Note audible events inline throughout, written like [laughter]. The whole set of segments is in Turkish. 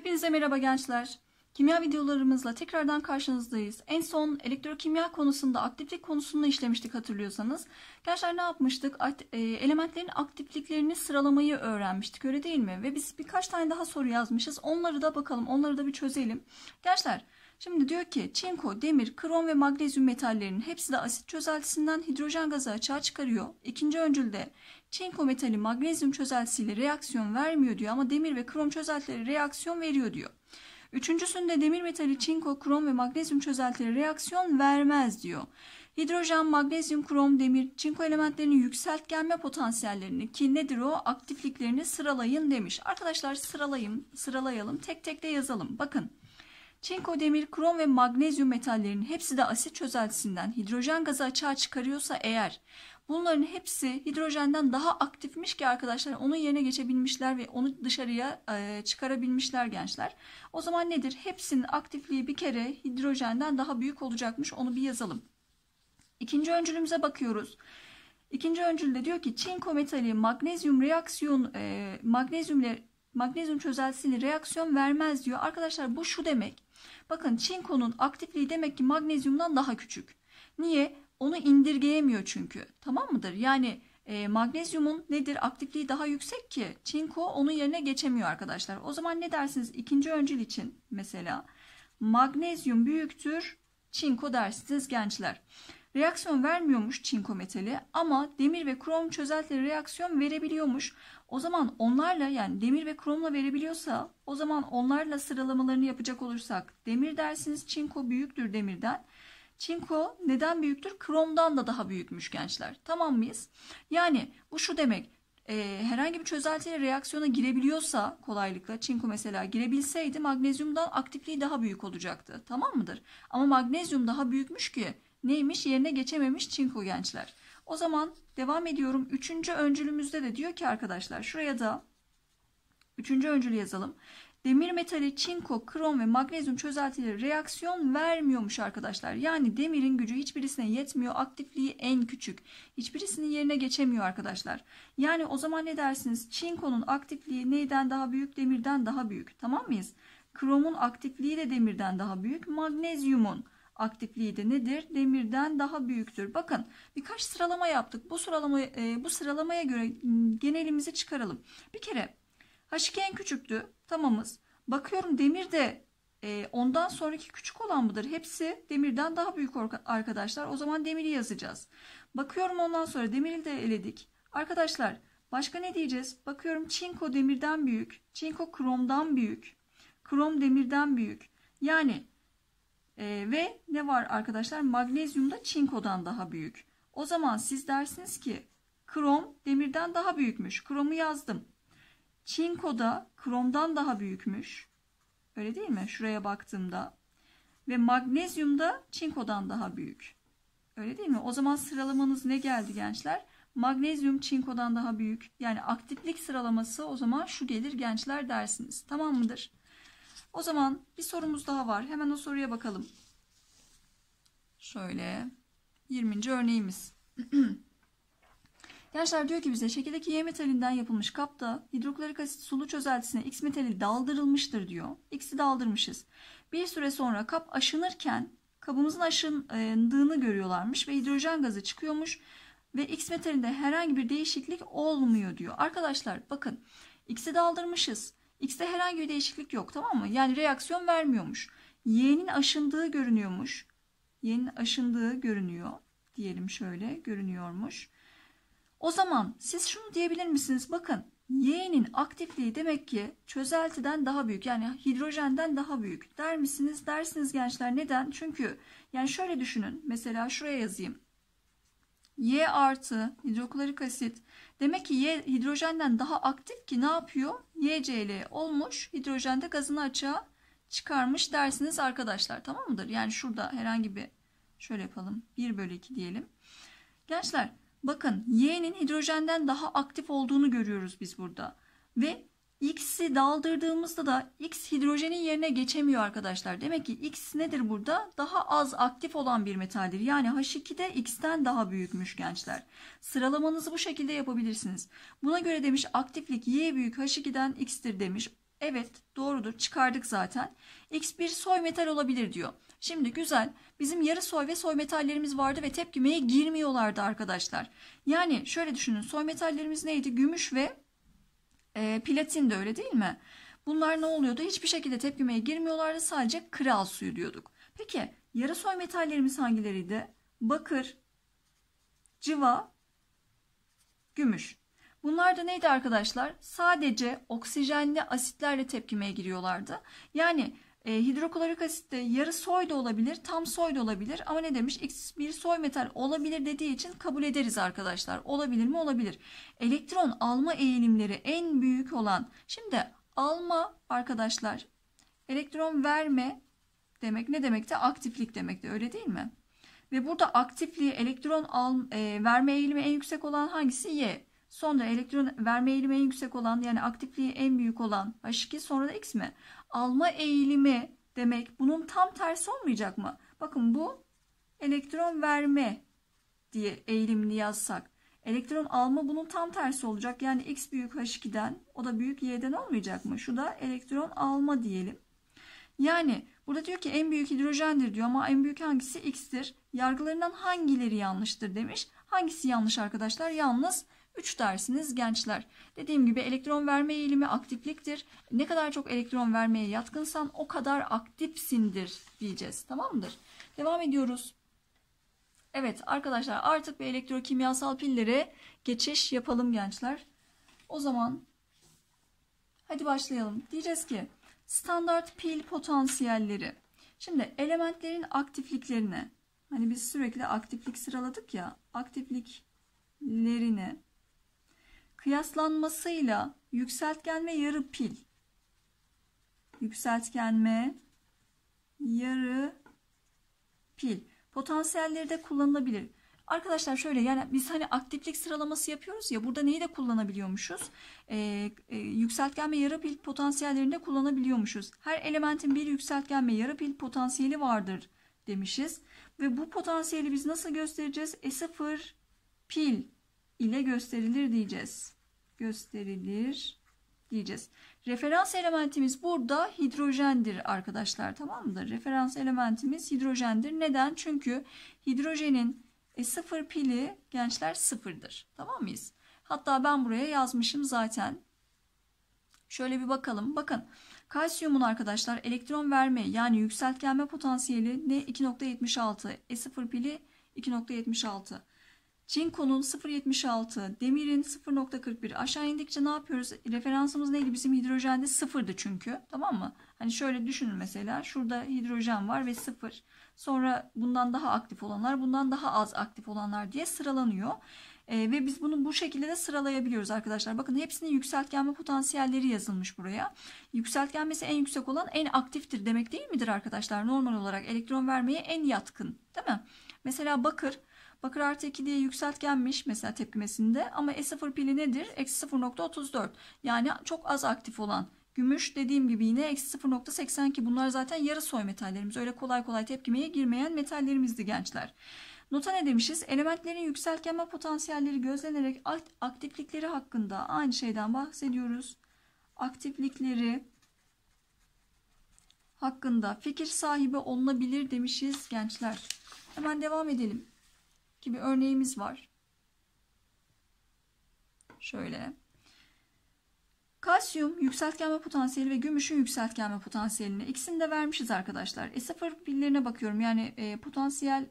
Hepinize merhaba gençler. Kimya videolarımızla tekrardan karşınızdayız. En son elektrokimya konusunda aktiflik konusunu işlemiştik hatırlıyorsanız. Gençler ne yapmıştık? E, elementlerin aktifliklerini sıralamayı öğrenmiştik öyle değil mi? Ve biz birkaç tane daha soru yazmışız. Onları da bakalım onları da bir çözelim. Gençler şimdi diyor ki çinko, demir, krom ve magnezyum metallerinin hepsi de asit çözeltisinden hidrojen gazı açığa çıkarıyor. İkinci öncülde Çinko metali magnezyum çözeltisiyle reaksiyon vermiyor diyor ama demir ve krom çözeltileri reaksiyon veriyor diyor. Üçüncüsünde demir metali çinko, krom ve magnezyum çözeltileri reaksiyon vermez diyor. Hidrojen, magnezyum, krom, demir, çinko elementlerinin yükseltgenme potansiyellerini ki nedir o aktifliklerini sıralayın demiş. Arkadaşlar sıralayın, sıralayalım tek tek de yazalım. Bakın Çinko, demir, krom ve magnezyum metallerinin hepsi de asit çözeltisinden hidrojen gazı açığa çıkarıyorsa eğer Bunların hepsi hidrojenden daha aktifmiş ki arkadaşlar onun yerine geçebilmişler ve onu dışarıya e, çıkarabilmişler gençler. O zaman nedir? Hepsinin aktifliği bir kere hidrojenden daha büyük olacakmış. Onu bir yazalım. İkinci öncülümüze bakıyoruz. İkinci öncül de diyor ki çinko metali magnezyum reaksiyon e, magnezyumle magnezyum çözeltisini reaksiyon vermez diyor. Arkadaşlar bu şu demek. Bakın çinkonun aktifliği demek ki magnezyumdan daha küçük. Niye? onu indirgeyemiyor çünkü. Tamam mıdır? Yani e, magnezyumun nedir? Aktifliği daha yüksek ki çinko onun yerine geçemiyor arkadaşlar. O zaman ne dersiniz? İkinci öncül için mesela magnezyum büyüktür çinko dersiniz gençler. Reaksiyon vermiyormuş çinko metali ama demir ve krom çözeltileri reaksiyon verebiliyormuş. O zaman onlarla yani demir ve kromla verebiliyorsa o zaman onlarla sıralamalarını yapacak olursak demir dersiniz çinko büyüktür demirden. Çinko neden büyüktür? Kromdan da daha büyükmüş gençler. Tamam mıyız? Yani bu şu demek. E, herhangi bir çözeltiyle reaksiyona girebiliyorsa kolaylıkla çinko mesela girebilseydi magnezyumdan aktifliği daha büyük olacaktı. Tamam mıdır? Ama magnezyum daha büyükmüş ki neymiş yerine geçememiş çinko gençler. O zaman devam ediyorum. Üçüncü öncülümüzde de diyor ki arkadaşlar şuraya da üçüncü öncülü yazalım demir metali çinko, krom ve magnezyum çözeltileri reaksiyon vermiyormuş arkadaşlar. Yani demirin gücü hiçbirisine yetmiyor. Aktifliği en küçük. Hiçbirisinin yerine geçemiyor arkadaşlar. Yani o zaman ne dersiniz? Çinkonun aktifliği neyden daha büyük? Demirden daha büyük. Tamam mıyız? Kromun aktifliği de demirden daha büyük. Magnezyumun aktifliği de nedir? Demirden daha büyüktür. Bakın birkaç sıralama yaptık. Bu sıralama e, bu sıralamaya göre genelimizi çıkaralım. Bir kere H2 en küçüktü. Tamamız. Bakıyorum demir de e, ondan sonraki küçük olan mıdır? Hepsi demirden daha büyük arkadaşlar. O zaman demiri yazacağız. Bakıyorum ondan sonra demiri de eledik. Arkadaşlar başka ne diyeceğiz? Bakıyorum çinko demirden büyük. Çinko kromdan büyük. Krom demirden büyük. Yani e, ve ne var arkadaşlar? Magnezyum da çinkodan daha büyük. O zaman siz dersiniz ki krom demirden daha büyükmüş. Kromu yazdım. Çinko da kromdan daha büyükmüş. Öyle değil mi? Şuraya baktığımda. Ve magnezyum da çinkodan daha büyük. Öyle değil mi? O zaman sıralamanız ne geldi gençler? Magnezyum çinkodan daha büyük. Yani aktiflik sıralaması o zaman şu gelir gençler dersiniz. Tamam mıdır? O zaman bir sorumuz daha var. Hemen o soruya bakalım. Şöyle 20. örneğimiz. [clears throat] Gençler diyor ki bize şekildeki Y metalinden yapılmış kapta hidroklorik asit sulu çözeltisine X metali daldırılmıştır diyor. X'i daldırmışız. Bir süre sonra kap aşınırken kabımızın aşındığını görüyorlarmış ve hidrojen gazı çıkıyormuş ve X metalinde herhangi bir değişiklik olmuyor diyor. Arkadaşlar bakın X'i daldırmışız. X'te herhangi bir değişiklik yok tamam mı? Yani reaksiyon vermiyormuş. Y'nin aşındığı görünüyormuş. Y'nin aşındığı görünüyor. Diyelim şöyle görünüyormuş. O zaman siz şunu diyebilir misiniz? Bakın Y'nin aktifliği demek ki çözeltiden daha büyük yani hidrojenden daha büyük der misiniz? Dersiniz gençler neden? Çünkü yani şöyle düşünün mesela şuraya yazayım. Y artı hidroklorik asit demek ki Y hidrojenden daha aktif ki ne yapıyor? YCl olmuş hidrojende gazını açığa çıkarmış dersiniz arkadaşlar tamam mıdır? Yani şurada herhangi bir şöyle yapalım 1 bölü 2 diyelim. Gençler Bakın Y'nin hidrojenden daha aktif olduğunu görüyoruz biz burada. Ve X'i daldırdığımızda da X hidrojenin yerine geçemiyor arkadaşlar. Demek ki X nedir burada? Daha az aktif olan bir metaldir. Yani H2'de X'ten daha büyükmüş gençler. Sıralamanızı bu şekilde yapabilirsiniz. Buna göre demiş aktiflik Y büyük H2'den X'tir demiş. Evet doğrudur çıkardık zaten. X bir soy metal olabilir diyor. Şimdi güzel bizim yarı soy ve soy metallerimiz vardı ve tepkimeye girmiyorlardı arkadaşlar. Yani şöyle düşünün soy metallerimiz neydi? Gümüş ve e, platin de öyle değil mi? Bunlar ne oluyordu? Hiçbir şekilde tepkimeye girmiyorlardı sadece kral suyu diyorduk. Peki yarı soy metallerimiz hangileriydi? Bakır, cıva, gümüş. Bunlar da neydi arkadaşlar? Sadece oksijenli asitlerle tepkimeye giriyorlardı. Yani e, hidroklorik de yarı soy da olabilir, tam soy da olabilir ama ne demiş? X bir soy metal olabilir dediği için kabul ederiz arkadaşlar. Olabilir mi? Olabilir. Elektron alma eğilimleri en büyük olan. Şimdi alma arkadaşlar elektron verme demek ne demekti? Aktiflik demek de. öyle değil mi? Ve burada aktifliği elektron al, e, verme eğilimi en yüksek olan hangisi? Y. Sonra elektron verme eğilimi en yüksek olan yani aktifliği en büyük olan H2 sonra da X mi? Alma eğilimi demek bunun tam tersi olmayacak mı? Bakın bu elektron verme diye eğilimini yazsak. Elektron alma bunun tam tersi olacak. Yani X büyük H2'den o da büyük Y'den olmayacak mı? Şu da elektron alma diyelim. Yani burada diyor ki en büyük hidrojendir diyor ama en büyük hangisi X'tir? Yargılarından hangileri yanlıştır demiş. Hangisi yanlış arkadaşlar? Yalnız 3 dersiniz gençler. Dediğim gibi elektron verme eğilimi aktifliktir. Ne kadar çok elektron vermeye yatkınsan o kadar aktifsindir diyeceğiz. Tamamdır. Devam ediyoruz. Evet arkadaşlar artık bir elektrokimyasal pillere geçiş yapalım gençler. O zaman hadi başlayalım. Diyeceğiz ki standart pil potansiyelleri. Şimdi elementlerin aktifliklerine hani biz sürekli aktiflik sıraladık ya aktifliklerine kıyaslanmasıyla yükseltgen ve yarı pil yükseltgenme yarı pil potansiyelleri de kullanılabilir. Arkadaşlar şöyle yani biz hani aktiflik sıralaması yapıyoruz ya burada neyi de kullanabiliyormuşuz? Ee, e, yükseltgen ve yarı pil potansiyellerini de kullanabiliyormuşuz. Her elementin bir yükseltgen ve yarı pil potansiyeli vardır demişiz. Ve bu potansiyeli biz nasıl göstereceğiz? E0 pil ile gösterilir diyeceğiz. Gösterilir diyeceğiz. Referans elementimiz burada hidrojendir arkadaşlar tamam mıdır? Referans elementimiz hidrojendir. Neden? Çünkü hidrojenin e, sıfır pili gençler sıfırdır. Tamam mıyız? Hatta ben buraya yazmışım zaten. Şöyle bir bakalım. Bakın kalsiyumun arkadaşlar elektron verme yani yükseltgenme potansiyeli ne? 2.76. E sıfır pili 2.76. Cinko'nun 0.76, demirin 0.41 aşağı indikçe ne yapıyoruz? Referansımız neydi? Bizim hidrojende sıfırdı çünkü. Tamam mı? Hani şöyle düşünün mesela şurada hidrojen var ve sıfır. Sonra bundan daha aktif olanlar, bundan daha az aktif olanlar diye sıralanıyor. Ee, ve biz bunu bu şekilde de sıralayabiliyoruz arkadaşlar. Bakın hepsinin yükseltgenme potansiyelleri yazılmış buraya. Yükseltgenmesi en yüksek olan en aktiftir demek değil midir arkadaşlar? Normal olarak elektron vermeye en yatkın değil mi? Mesela bakır Bakır artı 2 diye yükseltgenmiş mesela tepkimesinde ama E0 pili nedir? Eksi 0.34 yani çok az aktif olan Gümüş dediğim gibi yine eksi 0.80 ki bunlar zaten yarı soy metallerimiz. Öyle kolay kolay tepkimeye girmeyen metallerimizdi gençler. Nota ne demişiz? Elementlerin yükseltgenme potansiyelleri gözlenerek aktiflikleri hakkında aynı şeyden bahsediyoruz. Aktiflikleri hakkında fikir sahibi olunabilir demişiz gençler. Hemen devam edelim gibi örneğimiz var. Şöyle. Kalsiyum yükseltgenme potansiyeli ve gümüşün yükseltgenme potansiyelini ikisini de vermişiz arkadaşlar. E0 pillerine bakıyorum. Yani e, potansiyel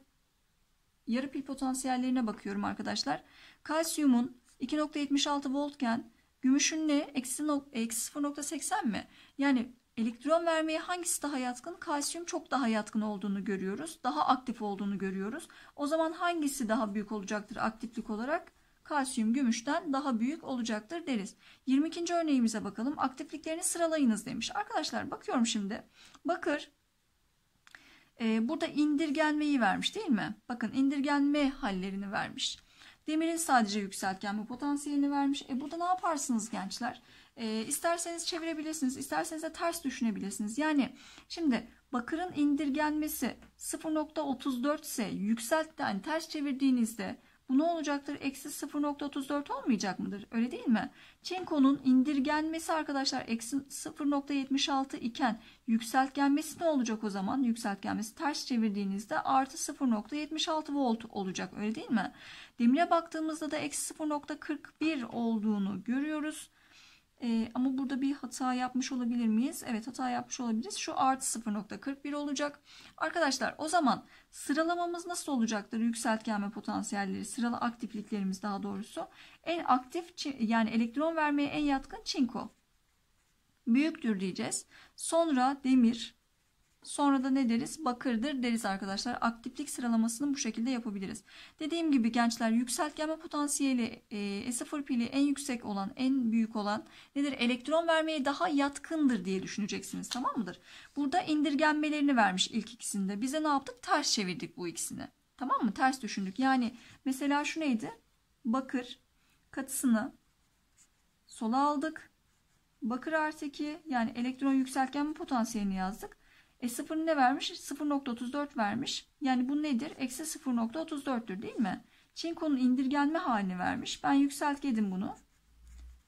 yarı pil potansiyellerine bakıyorum arkadaşlar. Kalsiyumun 2.76 voltken gümüşün ne? Eksi, eksi 0.80 mi? Yani elektron vermeye hangisi daha yatkın? Kalsiyum çok daha yatkın olduğunu görüyoruz. Daha aktif olduğunu görüyoruz. O zaman hangisi daha büyük olacaktır aktiflik olarak? Kalsiyum gümüşten daha büyük olacaktır deriz. 22. örneğimize bakalım. Aktifliklerini sıralayınız demiş. Arkadaşlar bakıyorum şimdi. Bakır e, burada indirgenmeyi vermiş değil mi? Bakın indirgenme hallerini vermiş. Demirin sadece yükseltgen bir potansiyelini vermiş. E burada ne yaparsınız gençler? E, isterseniz çevirebilirsiniz, isterseniz de ters düşünebilirsiniz. Yani şimdi bakırın indirgenmesi 0.34 ise yükseltten ters çevirdiğinizde bu ne olacaktır? Eksi 0.34 olmayacak mıdır? Öyle değil mi? Çinko'nun indirgenmesi arkadaşlar eksi 0.76 iken yükseltgenmesi ne olacak o zaman? Yükseltgenmesi ters çevirdiğinizde artı 0.76 volt olacak. Öyle değil mi? Demire baktığımızda da eksi 0.41 olduğunu görüyoruz. E, ama burada bir hata yapmış olabilir miyiz? Evet hata yapmış olabiliriz. Şu artı 0.41 olacak. Arkadaşlar o zaman sıralamamız nasıl olacaktır? Yükseltgenme potansiyelleri, sıralı aktifliklerimiz daha doğrusu. En aktif yani elektron vermeye en yatkın çinko. Büyüktür diyeceğiz. Sonra demir, Sonra da ne deriz? Bakırdır deriz arkadaşlar. Aktiflik sıralamasını bu şekilde yapabiliriz. Dediğim gibi gençler yükseltgenme potansiyeli E0 pili en yüksek olan, en büyük olan nedir? Elektron vermeye daha yatkındır diye düşüneceksiniz. Tamam mıdır? Burada indirgenmelerini vermiş ilk ikisinde. Bize ne yaptık? Ters çevirdik bu ikisini. Tamam mı? Ters düşündük. Yani mesela şu neydi? Bakır katısını sola aldık. Bakır artı 2 yani elektron yükseltgenme potansiyelini yazdık. E sıfırını ne vermiş? 0.34 vermiş. Yani bu nedir? Eksi 0.34'tür değil mi? Çinkonun indirgenme halini vermiş. Ben yükselt bunu.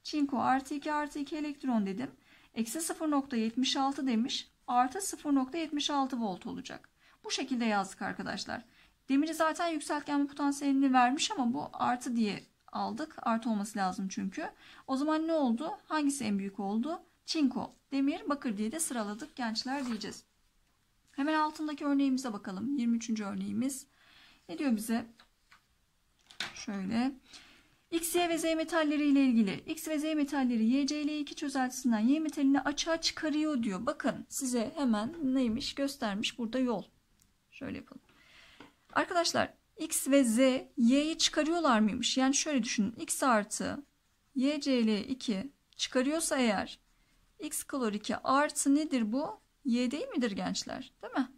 Çinko artı 2 artı 2 elektron dedim. Eksi 0.76 demiş. Artı 0.76 volt olacak. Bu şekilde yazdık arkadaşlar. Demiri zaten yükseltgenme potansiyelini vermiş ama bu artı diye aldık. Artı olması lazım çünkü. O zaman ne oldu? Hangisi en büyük oldu? Çinko, demir, bakır diye de sıraladık gençler diyeceğiz. Hemen altındaki örneğimize bakalım. 23. örneğimiz. Ne diyor bize? Şöyle. X, Y ve Z metalleri ile ilgili. X ve Z metalleri YCl2 çözeltisinden Y metalini açığa çıkarıyor diyor. Bakın size hemen neymiş göstermiş burada yol. Şöyle yapalım. Arkadaşlar X ve Z Y'yi çıkarıyorlar mıymış? Yani şöyle düşünün. X artı YCl2 çıkarıyorsa eğer X klor 2 artı nedir bu? Y değil midir gençler? Değil mi?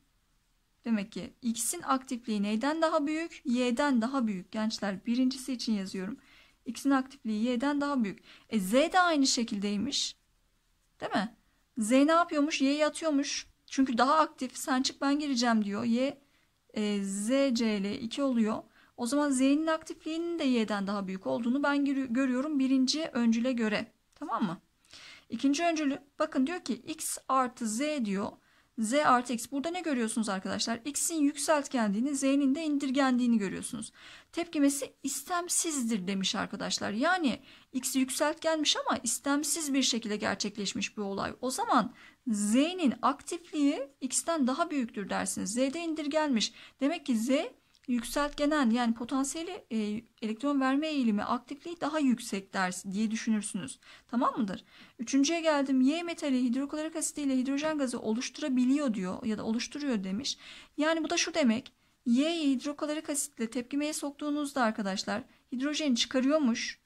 Demek ki x'in aktifliği neyden daha büyük? Y'den daha büyük gençler. Birincisi için yazıyorum. X'in aktifliği y'den daha büyük. E z de aynı şekildeymiş. Değil mi? Z ne yapıyormuş? Y yatıyormuş. Çünkü daha aktif. Sen çık ben gireceğim diyor. Y e, z c ile 2 oluyor. O zaman z'nin aktifliğinin de y'den daha büyük olduğunu ben görüyorum birinci öncüle göre. Tamam mı? İkinci öncülü bakın diyor ki x artı z diyor. z artı x. Burada ne görüyorsunuz arkadaşlar? x'in yükseltgendiğini, z'nin de indirgendiğini görüyorsunuz. Tepkimesi istemsizdir demiş arkadaşlar. Yani x'i yükseltgenmiş ama istemsiz bir şekilde gerçekleşmiş bir olay. O zaman z'nin aktifliği x'ten daha büyüktür dersiniz. z'de indirgenmiş. Demek ki z yükseltgenen yani potansiyeli e, elektron verme eğilimi aktifliği daha yüksek ders diye düşünürsünüz. Tamam mıdır? Üçüncüye geldim. Y metali hidroklorik asit ile hidrojen gazı oluşturabiliyor diyor ya da oluşturuyor demiş. Yani bu da şu demek. Y'yi hidroklorik asitle tepkimeye soktuğunuzda arkadaşlar hidrojeni çıkarıyormuş.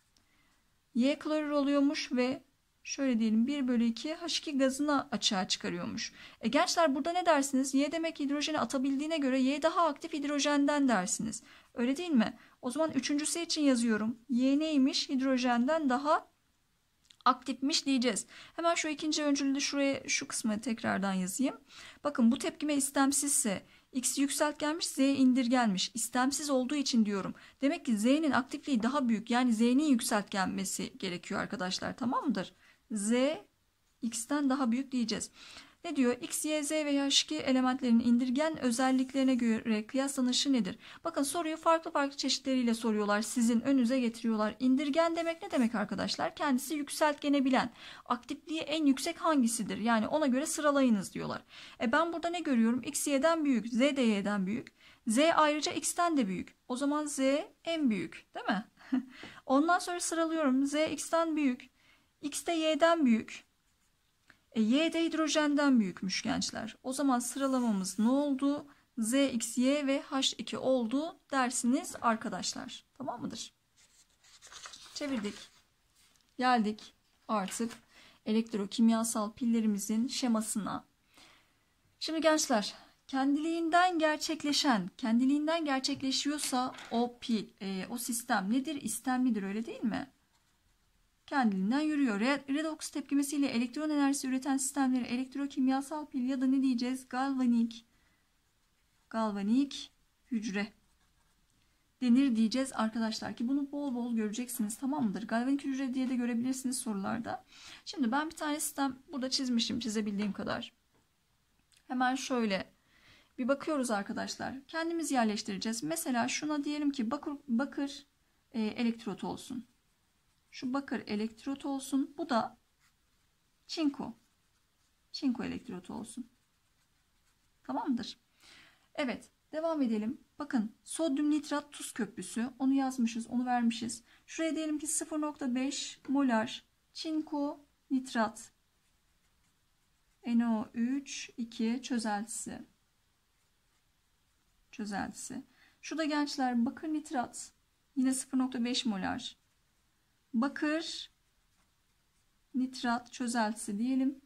Y klorür oluyormuş ve şöyle diyelim 1 bölü 2 H2 gazını açığa çıkarıyormuş. E gençler burada ne dersiniz? Y demek hidrojeni atabildiğine göre Y daha aktif hidrojenden dersiniz. Öyle değil mi? O zaman üçüncüsü için yazıyorum. Y neymiş? Hidrojenden daha aktifmiş diyeceğiz. Hemen şu ikinci öncülü şuraya şu kısmı tekrardan yazayım. Bakın bu tepkime istemsizse X yükseltgenmiş, Z indirgenmiş. İstemsiz olduğu için diyorum. Demek ki Z'nin aktifliği daha büyük. Yani Z'nin yükseltgenmesi gerekiyor arkadaşlar. Tamam mıdır? z x'ten daha büyük diyeceğiz. Ne diyor? X, Y, Z ve H2 elementlerin indirgen özelliklerine göre kıyaslanışı nedir? Bakın soruyu farklı farklı çeşitleriyle soruyorlar. Sizin önünüze getiriyorlar. İndirgen demek ne demek arkadaşlar? Kendisi yükseltgene Aktifliği en yüksek hangisidir? Yani ona göre sıralayınız diyorlar. E ben burada ne görüyorum? X, Y'den büyük. Z de Y'den büyük. Z ayrıca X'ten de büyük. O zaman Z en büyük değil mi? [laughs] Ondan sonra sıralıyorum. Z X'ten büyük. X de Y'den büyük. E, y de hidrojenden büyükmüş gençler. O zaman sıralamamız ne oldu? Z, X, Y ve H2 oldu dersiniz arkadaşlar. Tamam mıdır? Çevirdik. Geldik artık elektrokimyasal pillerimizin şemasına. Şimdi gençler kendiliğinden gerçekleşen, kendiliğinden gerçekleşiyorsa o pil, e, o sistem nedir? İstemlidir öyle değil mi? kendiliğinden yürüyor. Redox tepkimesiyle elektron enerjisi üreten sistemleri elektrokimyasal pil ya da ne diyeceğiz galvanik galvanik hücre denir diyeceğiz arkadaşlar ki bunu bol bol göreceksiniz tamam mıdır? Galvanik hücre diye de görebilirsiniz sorularda. Şimdi ben bir tane sistem burada çizmişim çizebildiğim kadar. Hemen şöyle bir bakıyoruz arkadaşlar. Kendimiz yerleştireceğiz. Mesela şuna diyelim ki bakır, bakır e, elektrot olsun. Şu bakır elektrot olsun. Bu da çinko. Çinko elektrot olsun. Tamamdır. Evet devam edelim. Bakın sodyum nitrat tuz köprüsü. Onu yazmışız onu vermişiz. Şuraya diyelim ki 0.5 molar çinko nitrat NO3 2 çözeltisi. Çözeltisi. Şu da gençler bakır nitrat yine 0.5 molar bakır nitrat çözeltisi diyelim.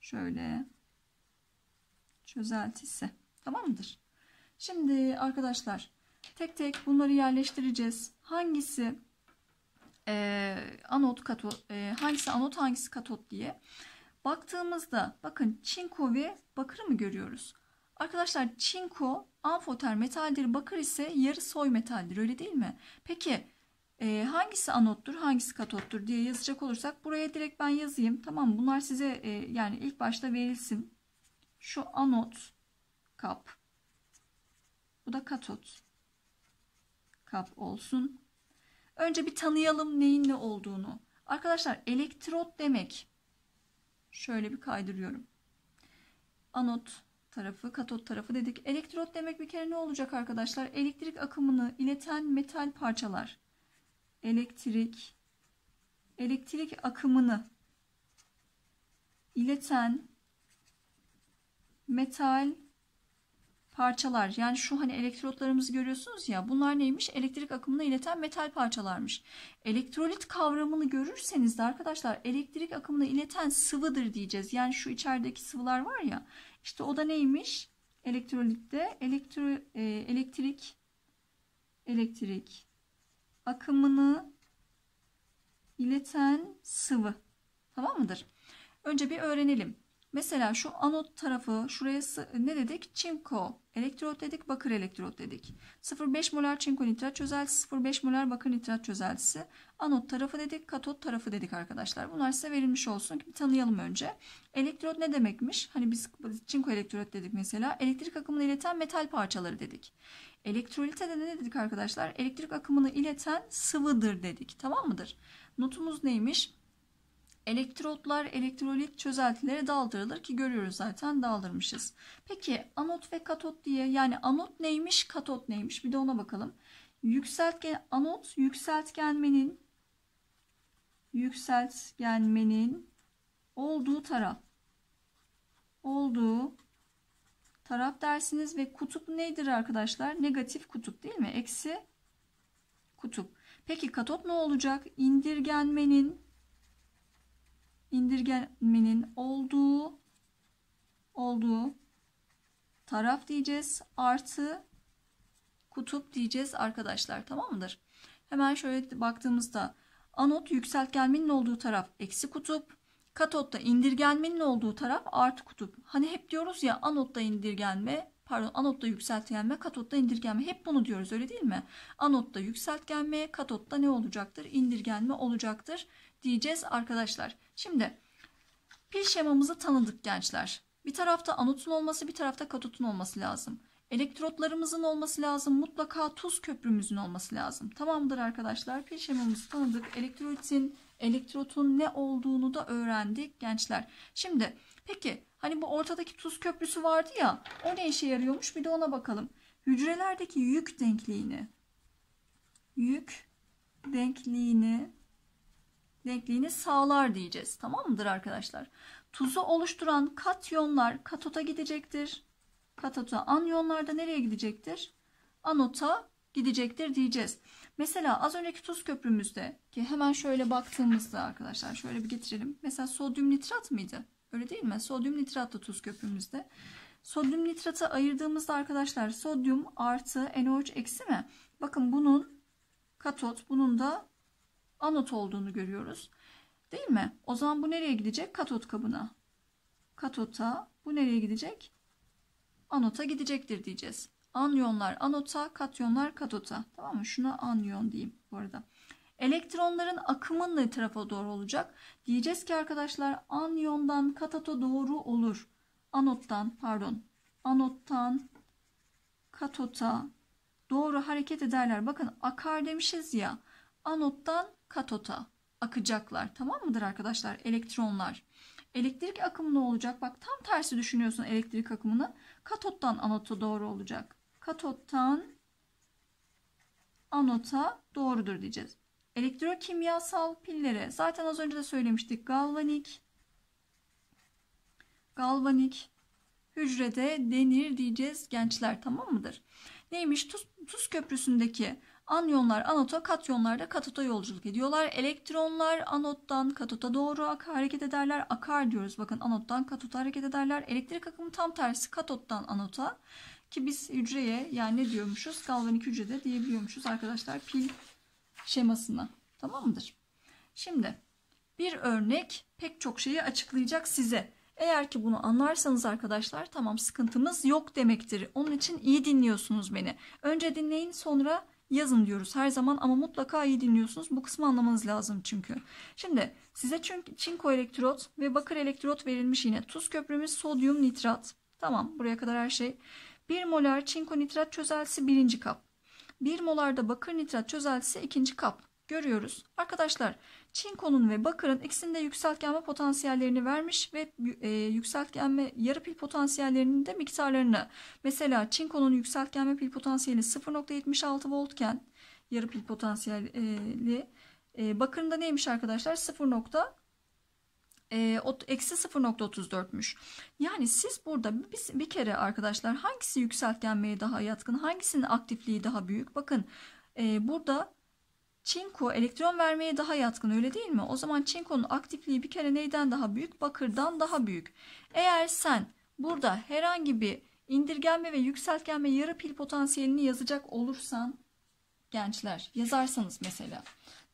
Şöyle çözeltisi. Tamamdır. Şimdi arkadaşlar tek tek bunları yerleştireceğiz. Hangisi e, anot katot e, hangisi anot hangisi katot diye. Baktığımızda bakın çinko ve bakırı mı görüyoruz? Arkadaşlar çinko amfoter metaldir, bakır ise yarı soy metaldir öyle değil mi? Peki e, hangisi anottur, hangisi katottur diye yazacak olursak buraya direkt ben yazayım. Tamam bunlar size e, yani ilk başta verilsin. Şu anot kap. Bu da katot kap olsun. Önce bir tanıyalım neyin ne olduğunu. Arkadaşlar elektrot demek. Şöyle bir kaydırıyorum. Anot tarafı, katot tarafı dedik. Elektrot demek bir kere ne olacak arkadaşlar? Elektrik akımını ileten metal parçalar elektrik, elektrik akımını ileten metal parçalar. Yani şu hani elektrotlarımızı görüyorsunuz ya bunlar neymiş? Elektrik akımını ileten metal parçalarmış. Elektrolit kavramını görürseniz de arkadaşlar elektrik akımını ileten sıvıdır diyeceğiz. Yani şu içerideki sıvılar var ya işte o da neymiş? Elektrolitte elektro, e, elektrik elektrik akımını ileten sıvı. Tamam mıdır? Önce bir öğrenelim. Mesela şu anot tarafı şuraya ne dedik? Çinko elektrot dedik, bakır elektrot dedik. 0,5 molar çinko nitrat çözeltisi, 0,5 molar bakır nitrat çözeltisi. Anot tarafı dedik, katot tarafı dedik arkadaşlar. Bunlar size verilmiş olsun ki bir tanıyalım önce. Elektrot ne demekmiş? Hani biz çinko elektrot dedik mesela. Elektrik akımını ileten metal parçaları dedik. Elektrolite de ne dedik arkadaşlar? Elektrik akımını ileten sıvıdır dedik. Tamam mıdır? Notumuz neymiş? Elektrotlar elektrolit çözeltilere daldırılır ki görüyoruz zaten daldırmışız. Peki anot ve katot diye yani anot neymiş katot neymiş bir de ona bakalım. Yükseltgen anot yükseltgenmenin yükseltgenmenin olduğu taraf olduğu taraf dersiniz ve kutup nedir arkadaşlar? Negatif kutup değil mi? Eksi kutup. Peki katot ne olacak? İndirgenmenin indirgenmenin olduğu olduğu taraf diyeceğiz. Artı kutup diyeceğiz arkadaşlar. Tamam mıdır? Hemen şöyle baktığımızda Anot yükseltgenmenin olduğu taraf eksi kutup. Katotta indirgenmenin olduğu taraf artı kutup. Hani hep diyoruz ya anotta indirgenme, pardon anotta yükseltgenme, katotta indirgenme. Hep bunu diyoruz öyle değil mi? Anotta yükseltgenme, katotta ne olacaktır? İndirgenme olacaktır diyeceğiz arkadaşlar. Şimdi pil şemamızı tanıdık gençler. Bir tarafta anotun olması, bir tarafta katotun olması lazım. Elektrotlarımızın olması lazım. Mutlaka tuz köprümüzün olması lazım. Tamamdır arkadaşlar. Pil şemamızı tanıdık. Elektrolitin, elektrotun ne olduğunu da öğrendik gençler. Şimdi peki hani bu ortadaki tuz köprüsü vardı ya. O ne işe yarıyormuş? Bir de ona bakalım. Hücrelerdeki yük denkliğini yük denkliğini denkliğini sağlar diyeceğiz. Tamamdır arkadaşlar? Tuzu oluşturan katyonlar katota gidecektir katota anyonlarda nereye gidecektir? Anota gidecektir diyeceğiz. Mesela az önceki tuz köprümüzde ki hemen şöyle baktığımızda arkadaşlar şöyle bir getirelim. Mesela sodyum nitrat mıydı? Öyle değil mi? Sodyum nitrat tuz köprümüzde. Sodyum nitratı ayırdığımızda arkadaşlar sodyum artı NOH eksi mi? Bakın bunun katot bunun da anot olduğunu görüyoruz. Değil mi? O zaman bu nereye gidecek? Katot kabına. Katota bu nereye gidecek? anota gidecektir diyeceğiz. Anyonlar anota, katyonlar katota. Tamam mı? Şuna anyon diyeyim bu arada. Elektronların akımın ne tarafa doğru olacak? Diyeceğiz ki arkadaşlar anyondan katota doğru olur. Anottan pardon. Anottan katota doğru hareket ederler. Bakın akar demişiz ya. Anottan katota akacaklar. Tamam mıdır arkadaşlar? Elektronlar. Elektrik akımı ne olacak? Bak tam tersi düşünüyorsun elektrik akımını katottan anota doğru olacak. Katottan anota doğrudur diyeceğiz. Elektrokimyasal pillere zaten az önce de söylemiştik. Galvanik galvanik hücrede denir diyeceğiz gençler tamam mıdır? Neymiş? Tuz, tuz köprüsündeki Anyonlar anota, katyonlar da katoda yolculuk ediyorlar. Elektronlar anottan katota doğru ak hareket ederler. Akar diyoruz bakın anottan katota hareket ederler. Elektrik akımı tam tersi katottan anota. Ki biz hücreye yani ne diyormuşuz? Galvanik hücrede diyebiliyormuşuz arkadaşlar pil şemasına. Tamam mıdır? Şimdi bir örnek pek çok şeyi açıklayacak size. Eğer ki bunu anlarsanız arkadaşlar tamam sıkıntımız yok demektir. Onun için iyi dinliyorsunuz beni. Önce dinleyin sonra yazın diyoruz her zaman ama mutlaka iyi dinliyorsunuz. Bu kısmı anlamanız lazım çünkü. Şimdi size çünkü çinko elektrot ve bakır elektrot verilmiş yine. Tuz köprümüz sodyum nitrat. Tamam buraya kadar her şey. 1 molar çinko nitrat çözeltisi birinci kap. 1 molar da bakır nitrat çözeltisi ikinci kap görüyoruz. Arkadaşlar çinkonun ve bakırın ikisinde yükseltgenme potansiyellerini vermiş ve e, yükseltgenme yarı pil potansiyellerinin de miktarlarını. Mesela çinkonun yükseltgenme pil potansiyeli 0.76 voltken yarı pil potansiyeli e, bakırın neymiş arkadaşlar 0. E, eksi 0.34'müş. Yani siz burada biz bir kere arkadaşlar hangisi yükseltgenmeye daha yatkın, hangisinin aktifliği daha büyük? Bakın e, burada Çinko elektron vermeye daha yatkın öyle değil mi? O zaman çinkonun aktifliği bir kere neyden daha büyük? Bakırdan daha büyük. Eğer sen burada herhangi bir indirgenme ve yükseltgenme yarı pil potansiyelini yazacak olursan gençler yazarsanız mesela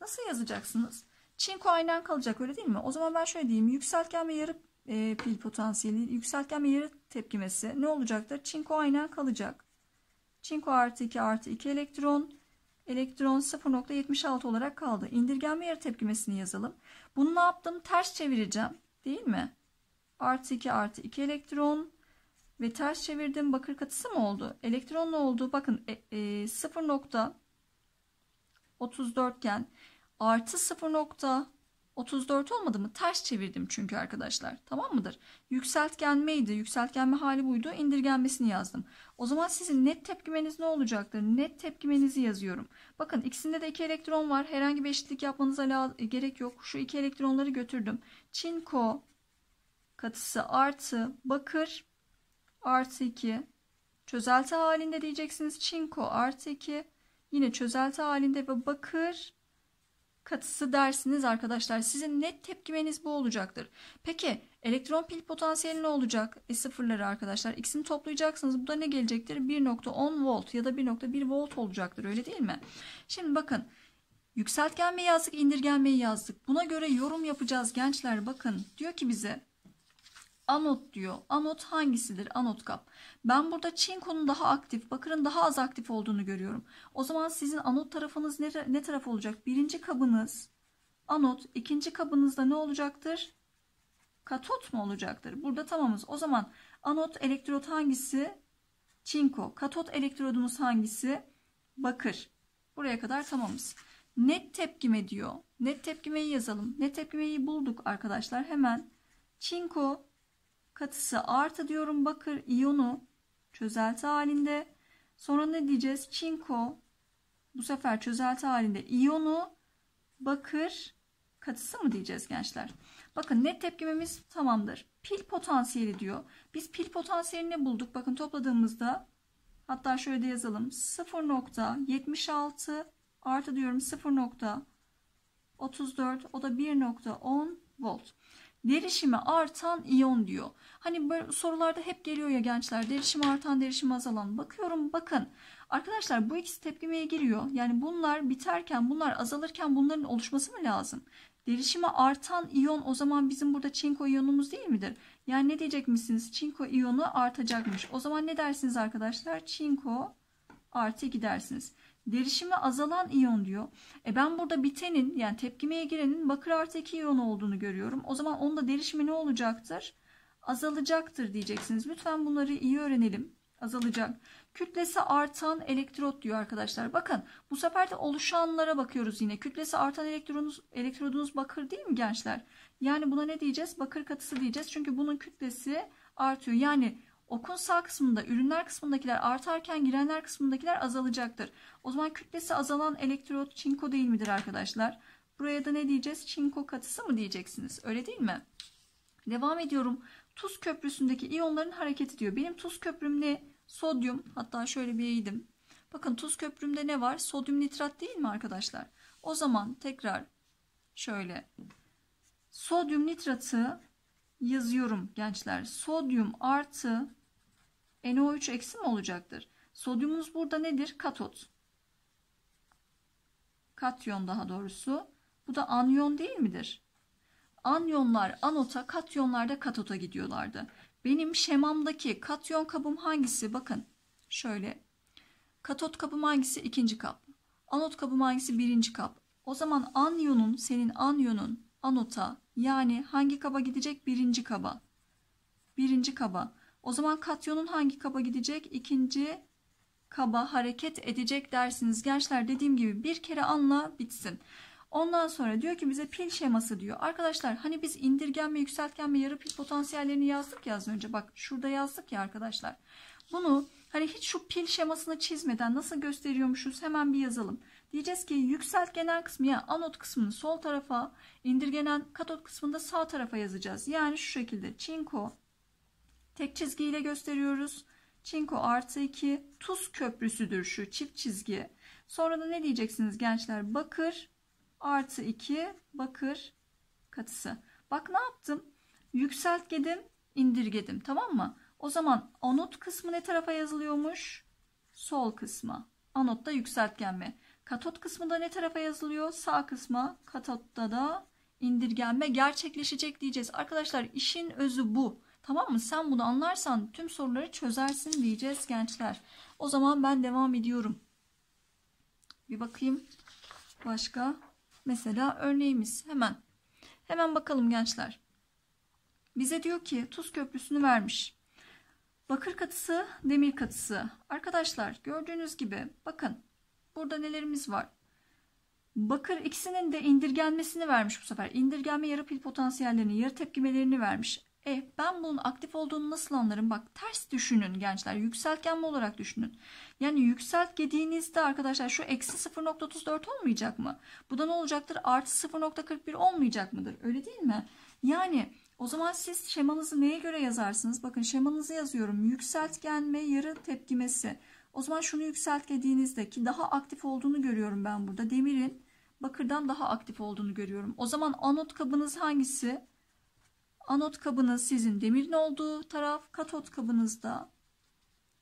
nasıl yazacaksınız? Çinko aynen kalacak öyle değil mi? O zaman ben şöyle diyeyim yükseltgenme yarı e, pil potansiyeli yükseltgenme yarı tepkimesi ne olacaktır? Çinko aynen kalacak. Çinko artı 2 artı 2 elektron Elektron 0.76 olarak kaldı. İndirgenme yarı tepkimesini yazalım. Bunu ne yaptım? Ters çevireceğim. Değil mi? Artı 2 artı 2 elektron ve ters çevirdim. Bakır katısı mı oldu? Elektron ne oldu? Bakın e, e, 0.34 iken artı 0. 34 olmadı mı? Ters çevirdim çünkü arkadaşlar. Tamam mıdır? Yükseltgenmeydi. Yükseltgenme hali buydu. İndirgenmesini yazdım. O zaman sizin net tepkimeniz ne olacaktır? Net tepkimenizi yazıyorum. Bakın ikisinde de iki elektron var. Herhangi bir eşitlik yapmanıza e, gerek yok. Şu iki elektronları götürdüm. Çinko katısı artı bakır artı 2. Çözelti halinde diyeceksiniz. Çinko artı 2. Yine çözelti halinde ve bakır katısı dersiniz arkadaşlar. Sizin net tepkimeniz bu olacaktır. Peki elektron pil potansiyeli ne olacak? E sıfırları arkadaşlar. İkisini toplayacaksınız. Bu da ne gelecektir? 1.10 volt ya da 1.1 volt olacaktır. Öyle değil mi? Şimdi bakın. Yükseltgen yazdık, indirgen yazdık? Buna göre yorum yapacağız gençler. Bakın diyor ki bize Anot diyor. Anot hangisidir? Anot kap. Ben burada çinkonun daha aktif, bakırın daha az aktif olduğunu görüyorum. O zaman sizin anot tarafınız ne, ne taraf olacak? Birinci kabınız anot, ikinci kabınızda ne olacaktır? Katot mu olacaktır? Burada tamamız. O zaman anot elektrot hangisi? Çinko. Katot elektrodumuz hangisi? Bakır. Buraya kadar tamamız. Net tepkime diyor. Net tepkimeyi yazalım. Net tepkimeyi bulduk arkadaşlar. Hemen çinko katısı artı diyorum bakır iyonu çözelti halinde. Sonra ne diyeceğiz? Çinko bu sefer çözelti halinde iyonu bakır katısı mı diyeceğiz gençler? Bakın net tepkimemiz tamamdır. Pil potansiyeli diyor. Biz pil potansiyelini bulduk. Bakın topladığımızda hatta şöyle de yazalım. 0.76 artı diyorum 0.34 o da 1.10 volt derişimi artan iyon diyor. Hani böyle sorularda hep geliyor ya gençler derişimi artan derişimi azalan. Bakıyorum bakın arkadaşlar bu ikisi tepkimeye giriyor. Yani bunlar biterken bunlar azalırken bunların oluşması mı lazım? Derişimi artan iyon o zaman bizim burada çinko iyonumuz değil midir? Yani ne diyecek misiniz? Çinko iyonu artacakmış. O zaman ne dersiniz arkadaşlar? Çinko artı gidersiniz derişimi azalan iyon diyor. E ben burada bitenin yani tepkimeye girenin bakır artı 2 iyon olduğunu görüyorum. O zaman onda derişimi ne olacaktır? Azalacaktır diyeceksiniz. Lütfen bunları iyi öğrenelim. Azalacak. Kütlesi artan elektrot diyor arkadaşlar. Bakın bu sefer de oluşanlara bakıyoruz yine. Kütlesi artan elektronunuz, elektrodunuz bakır değil mi gençler? Yani buna ne diyeceğiz? Bakır katısı diyeceğiz. Çünkü bunun kütlesi artıyor. Yani Okun sağ kısmında ürünler kısmındakiler artarken girenler kısmındakiler azalacaktır. O zaman kütlesi azalan elektrot çinko değil midir arkadaşlar? Buraya da ne diyeceğiz? Çinko katısı mı diyeceksiniz? Öyle değil mi? Devam ediyorum. Tuz köprüsündeki iyonların hareketi diyor. Benim tuz köprüm ne? Sodyum. Hatta şöyle bir eğdim. Bakın tuz köprümde ne var? Sodyum nitrat değil mi arkadaşlar? O zaman tekrar şöyle. Sodyum nitratı yazıyorum gençler. Sodyum artı NO3 eksim mi olacaktır? Sodyumumuz burada nedir? Katot. Katyon daha doğrusu. Bu da anyon değil midir? Anyonlar anota, katyonlar da katota gidiyorlardı. Benim şemamdaki katyon kabım hangisi? Bakın şöyle. Katot kabım hangisi? İkinci kap. Anot kabım hangisi? Birinci kap. O zaman anyonun, senin anyonun anota, yani hangi kaba gidecek? Birinci kaba. Birinci kaba. O zaman katyonun hangi kaba gidecek? İkinci kaba hareket edecek dersiniz. Gençler dediğim gibi bir kere anla bitsin. Ondan sonra diyor ki bize pil şeması diyor. Arkadaşlar hani biz indirgenme mi mi yarı pil potansiyellerini yazdık ya az önce. Bak şurada yazdık ya arkadaşlar. Bunu hani hiç şu pil şemasını çizmeden nasıl gösteriyormuşuz hemen bir yazalım. Diyeceğiz ki yükseltgenel kısmı yani anot kısmını sol tarafa indirgenen katot kısmını da sağ tarafa yazacağız. Yani şu şekilde çinko tek çizgiyle gösteriyoruz. Çinko artı 2 tuz köprüsüdür şu çift çizgi. Sonra da ne diyeceksiniz gençler? Bakır artı 2 bakır katısı. Bak ne yaptım? Yükseltgedim indirgedim tamam mı? O zaman anot kısmı ne tarafa yazılıyormuş? Sol kısma. Anot da yükseltgen mi? Katot kısmında ne tarafa yazılıyor? Sağ kısma. Katotta da indirgenme gerçekleşecek diyeceğiz. Arkadaşlar işin özü bu. Tamam mı? Sen bunu anlarsan tüm soruları çözersin diyeceğiz gençler. O zaman ben devam ediyorum. Bir bakayım. Başka. Mesela örneğimiz. Hemen. Hemen bakalım gençler. Bize diyor ki tuz köprüsünü vermiş. Bakır katısı, demir katısı. Arkadaşlar gördüğünüz gibi bakın Burada nelerimiz var? Bakır ikisinin de indirgenmesini vermiş bu sefer. İndirgenme yarı pil potansiyellerini, yarı tepkimelerini vermiş. E ben bunun aktif olduğunu nasıl anlarım? Bak ters düşünün gençler. Yükseltgenme olarak düşünün. Yani yükselt yükseltgediğinizde arkadaşlar şu eksi 0.34 olmayacak mı? Bu da ne olacaktır? Artı 0.41 olmayacak mıdır? Öyle değil mi? Yani o zaman siz şemanızı neye göre yazarsınız? Bakın şemanızı yazıyorum. Yükseltgenme yarı tepkimesi. O zaman şunu yükseltlediğinizde ki daha aktif olduğunu görüyorum ben burada. Demirin bakırdan daha aktif olduğunu görüyorum. O zaman anot kabınız hangisi? Anot kabınız sizin demirin olduğu taraf, katot kabınızda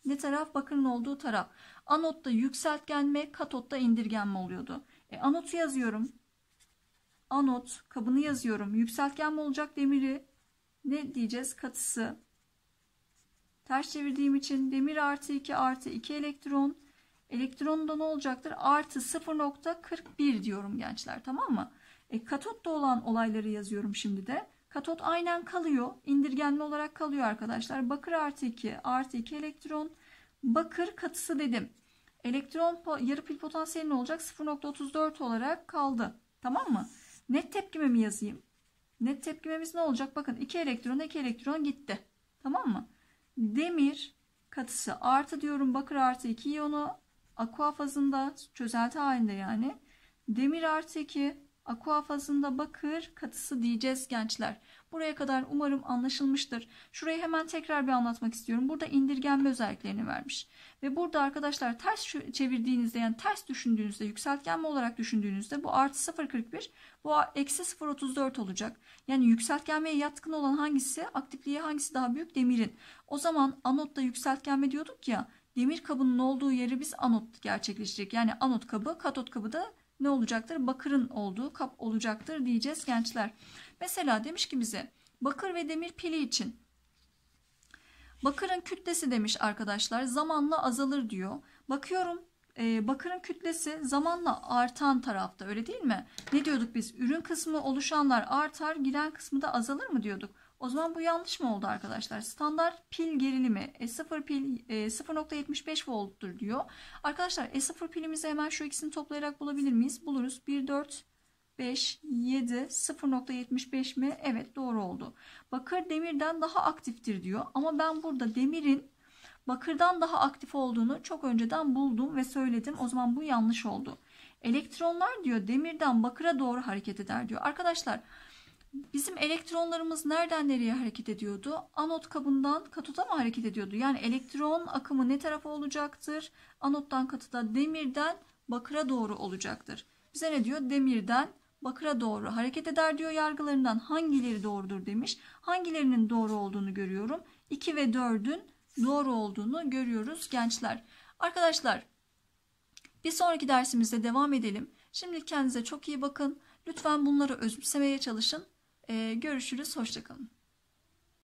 ne taraf? Bakırın olduğu taraf. Anotta yükseltgenme, katotta indirgenme oluyordu. E, anotu yazıyorum. Anot kabını yazıyorum. Yükseltgenme olacak demiri ne diyeceğiz? Katısı. Ters çevirdiğim için demir artı 2 artı 2 elektron. Elektron da ne olacaktır? Artı 0.41 diyorum gençler tamam mı? E, katotta olan olayları yazıyorum şimdi de. Katot aynen kalıyor. İndirgenli olarak kalıyor arkadaşlar. Bakır artı 2 artı 2 elektron. Bakır katısı dedim. Elektron yarı pil potansiyeli ne olacak? 0.34 olarak kaldı. Tamam mı? Net tepkimemi yazayım. Net tepkimemiz ne olacak? Bakın 2 elektron 2 elektron gitti. Tamam mı? Demir katısı artı diyorum bakır artı 2 iyonu aqua fazında çözelti halinde yani. Demir artı 2 aqua fazında bakır katısı diyeceğiz gençler. Buraya kadar umarım anlaşılmıştır. Şurayı hemen tekrar bir anlatmak istiyorum. Burada indirgenme özelliklerini vermiş. Ve burada arkadaşlar ters çevirdiğinizde yani ters düşündüğünüzde yükseltgenme olarak düşündüğünüzde bu artı 0.41 bu eksi 0.34 olacak. Yani yükseltgenmeye yatkın olan hangisi aktifliğe hangisi daha büyük demirin. O zaman anotta yükseltgenme diyorduk ya demir kabının olduğu yeri biz anot gerçekleştirecek. Yani anot kabı katot kabı da ne olacaktır? Bakırın olduğu kap olacaktır diyeceğiz gençler. Mesela demiş ki bize bakır ve demir pili için. Bakırın kütlesi demiş arkadaşlar zamanla azalır diyor. Bakıyorum e, bakırın kütlesi zamanla artan tarafta öyle değil mi? Ne diyorduk biz? Ürün kısmı oluşanlar artar, giren kısmı da azalır mı diyorduk? O zaman bu yanlış mı oldu arkadaşlar? Standart pil gerilimi E0 pil e, 0.75 volttur diyor. Arkadaşlar E0 pilimizi hemen şu ikisini toplayarak bulabilir miyiz? Buluruz. 1 4. 5, 7, 0.75 mi? Evet doğru oldu. Bakır demirden daha aktiftir diyor. Ama ben burada demirin bakırdan daha aktif olduğunu çok önceden buldum ve söyledim. O zaman bu yanlış oldu. Elektronlar diyor demirden bakıra doğru hareket eder diyor. Arkadaşlar bizim elektronlarımız nereden nereye hareket ediyordu? Anot kabından katoda mı hareket ediyordu? Yani elektron akımı ne tarafa olacaktır? Anottan katoda demirden bakıra doğru olacaktır. Bize ne diyor? Demirden Bakır'a doğru hareket eder diyor. Yargılarından hangileri doğrudur demiş. Hangilerinin doğru olduğunu görüyorum. 2 ve 4'ün doğru olduğunu görüyoruz gençler. Arkadaşlar bir sonraki dersimizde devam edelim. Şimdi kendinize çok iyi bakın. Lütfen bunları özümsemeye çalışın. Ee, görüşürüz. Hoşçakalın.